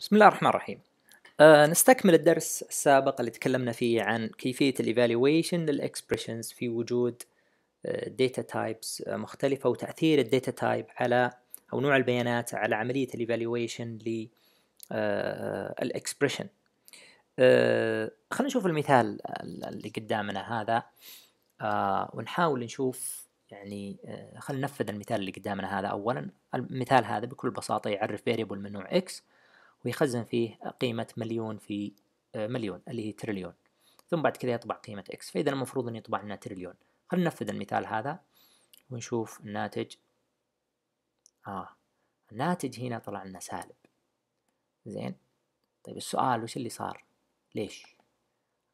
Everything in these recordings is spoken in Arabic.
بسم الله الرحمن الرحيم آه نستكمل الدرس السابق اللي تكلمنا فيه عن كيفية الإيفالويشن للإكسبريشنز في وجود داتا آه، آه، تايبس مختلفة وتأثير الداتا تايب على أو نوع البيانات على عملية آه، الإيفالويشن للإكسبريشن آه خلينا نشوف المثال اللي قدامنا هذا آه ونحاول نشوف يعني آه خلينا ننفذ المثال اللي قدامنا هذا أولا المثال هذا بكل بساطة يعرف variable من نوع x ويخزن فيه قيمة مليون في آه، مليون اللي هي تريليون ثم بعد كذا يطبع قيمة إكس فإذا المفروض أن يطبع لنا تريليون خلينا ننفذ المثال هذا ونشوف الناتج آه الناتج هنا طلع لنا سالب زين طيب السؤال وش اللي صار ليش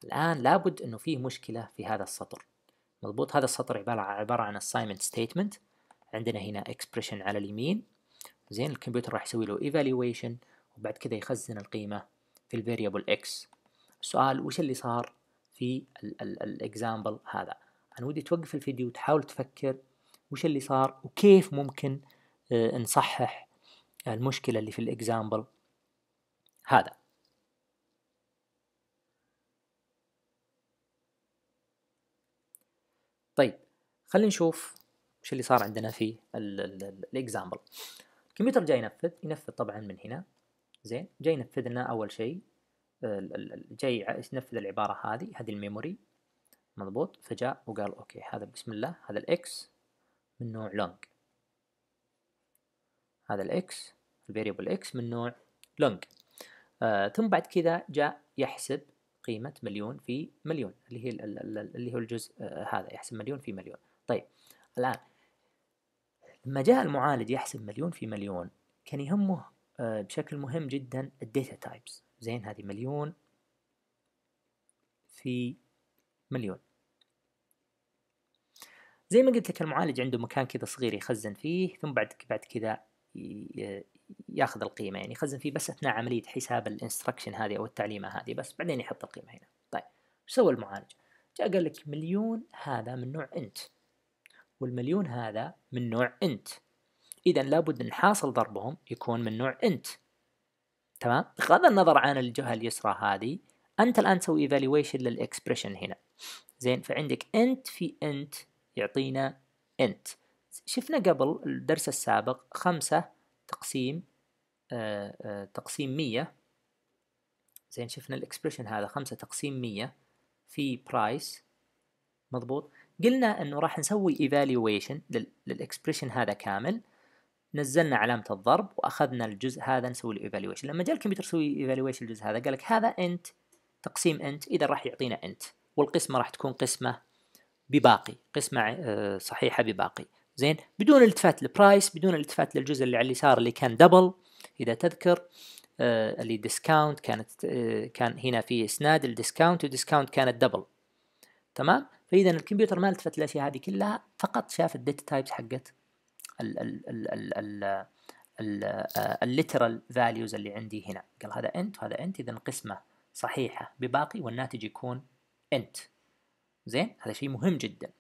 الآن لابد أنه فيه مشكلة في هذا السطر مضبوط هذا السطر عبارة عبارة عن assignment statement عندنا هنا expression على اليمين زين الكمبيوتر راح يسوي له evaluation وبعد كذا يخزن القيمة في الفاريبل x السؤال وش اللي صار في الاكزامبل هذا أنا ودي توقف الفيديو وتحاول تفكر وش اللي صار وكيف ممكن آه، نصحح المشكلة اللي في الاكزامبل هذا طيب خلينا نشوف وش اللي صار عندنا في الاكزامبل الكمبيوتر جاي ينفذ ينفذ طبعا من هنا زين جاي ينفذ لنا اول شيء آه، جاي ينفذ العباره هذه هذه الميموري مضبوط فجاء وقال اوكي هذا بسم الله هذا الاكس من نوع لونج هذا الاكس الفاريبل اكس من نوع لونج آه ثم بعد كذا جاء يحسب قيمة مليون في مليون اللي هي اللي هو الجزء آه هذا يحسب مليون في مليون طيب الآن لما جاء المعالج يحسب مليون في مليون كان يهمه آه، بشكل مهم جدا الداتا تايبس زين هذه مليون في مليون زي ما قلت لك المعالج عنده مكان كذا صغير يخزن فيه ثم بعد بعد كذا ياخذ القيمه يعني يخزن فيه بس اثناء عمليه حساب الانستركشن هذه او التعليمه هذه بس بعدين يحط القيمه هنا طيب ايش سوى المعالج جاء قال لك مليون هذا من نوع انت والمليون هذا من نوع انت إذا لابد أن حاصل ضربهم يكون من نوع أنت تمام بغض النظر عن الجهة اليسرى هذه أنت الآن تسوي evaluation للإكسبريشن هنا زين فعندك أنت في أنت يعطينا أنت شفنا قبل الدرس السابق خمسة تقسيم آه، آه، تقسيم مية زين شفنا الإكسبريشن هذا خمسة تقسيم مية في برايس مضبوط قلنا أنه راح نسوي evaluation للإكسبريشن هذا كامل نزلنا علامه الضرب واخذنا الجزء هذا نسوي له ايفالويشن لما جاء الكمبيوتر يسوي ايفالويشن الجزء هذا قال لك هذا انت تقسيم انت اذا راح يعطينا انت والقسمه راح تكون قسمه بباقي قسمه آه، صحيحه بباقي زين بدون التفات للبرايس بدون التفات للجزء اللي على اليسار اللي كان دبل اذا تذكر آه، اللي ديسكاونت كانت آه، كان هنا في اسناد الديسكاونت وديسكاونت كانت دبل تمام فاذا الكمبيوتر ما التفت للاشياء هذه كلها فقط شاف الديتا تايبس حقت آه، الليترال فاليوز اللي عندي هنا قال هذا انت وهذا انت اذا قسمه صحيحه بباقي والناتج يكون انت زين هذا شيء مهم جدا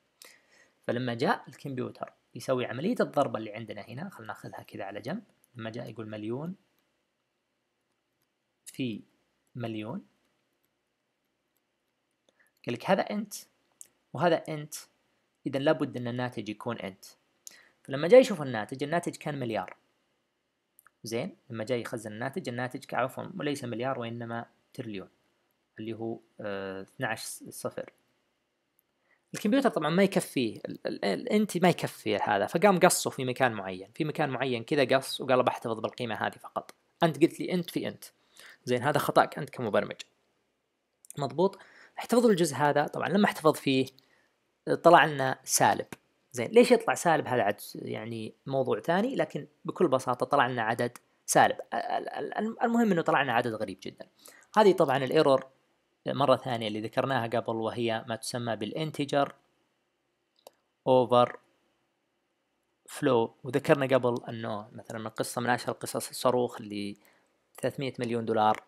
فلما جاء الكمبيوتر يسوي عمليه الضربه اللي عندنا هنا خلينا ناخذها كذا على جنب لما جاء يقول مليون في مليون قال لك هذا انت وهذا انت اذا لابد ان الناتج يكون انت فلما جاي يشوف الناتج الناتج كان مليار زين لما جاي يخزن الناتج الناتج عفوا ليس مليار وإنما تريليون اللي هو اه 12 صفر الكمبيوتر طبعا ما يكفيه الانت ما يكفي هذا فقام قصه في مكان معين في مكان معين كذا قص وقال بحتفظ بالقيمه هذه فقط انت قلت لي انت في انت زين هذا خطاك انت كمبرمج مضبوط احتفظ الجزء هذا طبعا لما احتفظ فيه طلع لنا سالب زين ليش يطلع سالب هذا عاد يعني موضوع ثاني لكن بكل بساطه طلع لنا عدد سالب المهم انه طلع لنا عدد غريب جدا هذه طبعا الايرور مره ثانيه اللي ذكرناها قبل وهي ما تسمى بالانتجر اوفر فلو وذكرنا قبل انه مثلا من قصه من اشهر قصص الصاروخ اللي 300 مليون دولار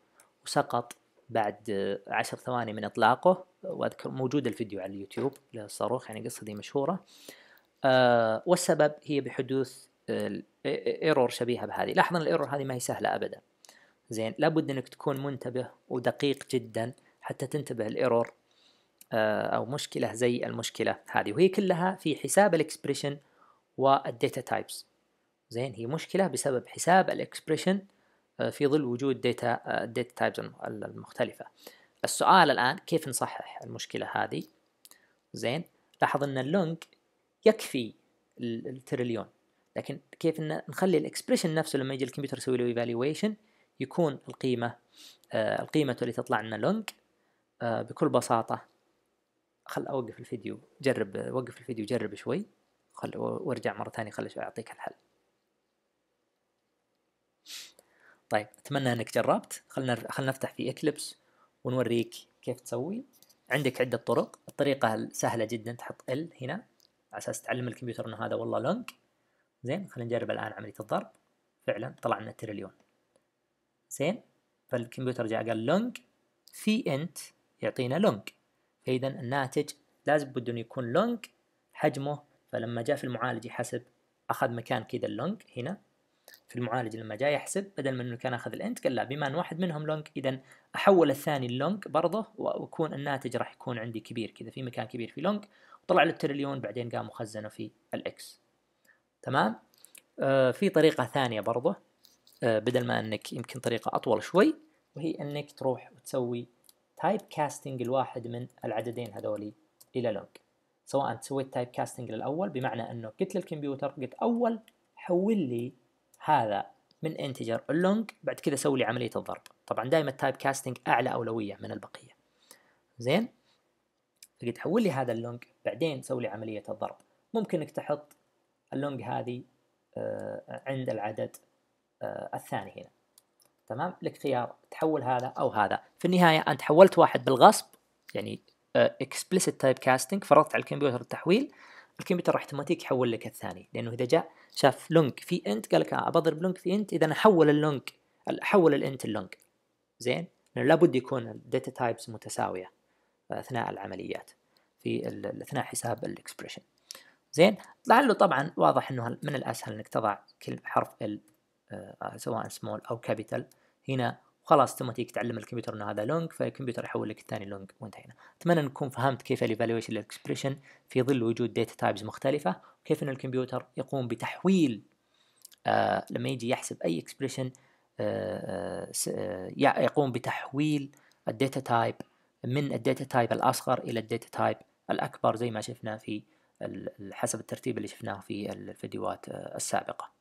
وسقط بعد عشر ثواني من اطلاقه واذكر موجود الفيديو على اليوتيوب للصاروخ يعني قصه دي مشهوره آه آه، والسبب هي بحدوث ايرور شبيهه بهذه لاحظ ان الايرور هذه ما هي سهله ابدا زين لابد انك تكون منتبه ودقيق جدا حتى تنتبه الايرور آه، او مشكله زي المشكله هذه وهي كلها في حساب الاكسبريشن والديتا تايبس زين هي مشكله بسبب حساب الاكسبريشن آه، في ظل وجود ديتا الديتا تايبس المختلفه السؤال الان كيف نصحح المشكله هذه زين لاحظ ان اللونج يكفي التريليون لكن كيف ان نخلي الاكسبريشن نفسه لما يجي الكمبيوتر يسوي له ايفالويشن يكون القيمه آه قيمته اللي تطلع لنا لونج آه بكل بساطه خل اوقف الفيديو جرب وقف الفيديو جرب شوي خل وارجع مره ثانيه خل اعطيك الحل طيب اتمنى انك جربت خلنا خلنا نفتح في اكليبس ونوريك كيف تسوي عندك عده طرق الطريقه سهله جدا تحط ال هنا على اساس تعلم الكمبيوتر انه هذا والله لونج زين خلينا نجرب الان عمليه الضرب فعلا طلع لنا تريليون زين فالكمبيوتر جاء قال لونج في انت يعطينا لونج فاذا الناتج لازم بده انه يكون لونج حجمه فلما جاء في المعالج يحسب اخذ مكان كذا اللونج هنا في المعالج لما جاء يحسب بدل من انه كان اخذ الانت قال لا بما ان واحد منهم لونج اذا احول الثاني اللونج برضه واكون الناتج راح يكون عندي كبير كذا في مكان كبير في لونج طلع للتريليون بعدين قام مخزنه في الاكس تمام آه في طريقة ثانية برضه آه بدل ما انك يمكن طريقة اطول شوي وهي انك تروح وتسوي تايب كاستنج الواحد من العددين هذولي الى لونج سواء سويت تايب كاستنج للاول بمعنى انه قلت للكمبيوتر قلت اول حول لي هذا من انتجر اللونج بعد كذا سوي لي عملية الضرب طبعا دائما التايب كاستنج اعلى اولوية من البقية زين تقدر تحول لي هذا اللونج بعدين تسوي لي عملية الضرب ممكن انك تحط اللونج هذه آه، عند العدد آه، الثاني هنا تمام لك خيار تحول هذا او هذا في النهاية انت حولت واحد بالغصب يعني آه، explicit تايب كاستنج فرضت على الكمبيوتر التحويل الكمبيوتر راح اوتوماتيك يحول لك الثاني لانه اذا جاء شاف لونج في انت قال لك اه بضرب لونج في انت اذا حول اللونج حول الانت اللونج زين لانه لابد يكون الداتا تايبس متساويه أثناء العمليات في أثناء حساب الإكسبريشن زين لعله طبعا واضح أنه من الأسهل أنك تضع كل حرف ال آه، سواء سمول أو كابيتال هنا وخلاص اوتوماتيك تعلم الكمبيوتر انه هذا لونج فالكمبيوتر يحول لك الثاني لونج وانتهينا اتمنى انكم فهمت كيف الايفالويشن الاكسبريشن في ظل وجود داتا تايبز مختلفه وكيف ان الكمبيوتر يقوم بتحويل آه لما يجي يحسب اي اكسبريشن آه آه, آه، يقوم بتحويل الداتا تايب من الداتا تايب الأصغر إلى الداتا تايب الأكبر زي ما شفنا في حسب الترتيب اللي شفناه في الفيديوهات آه، السابقة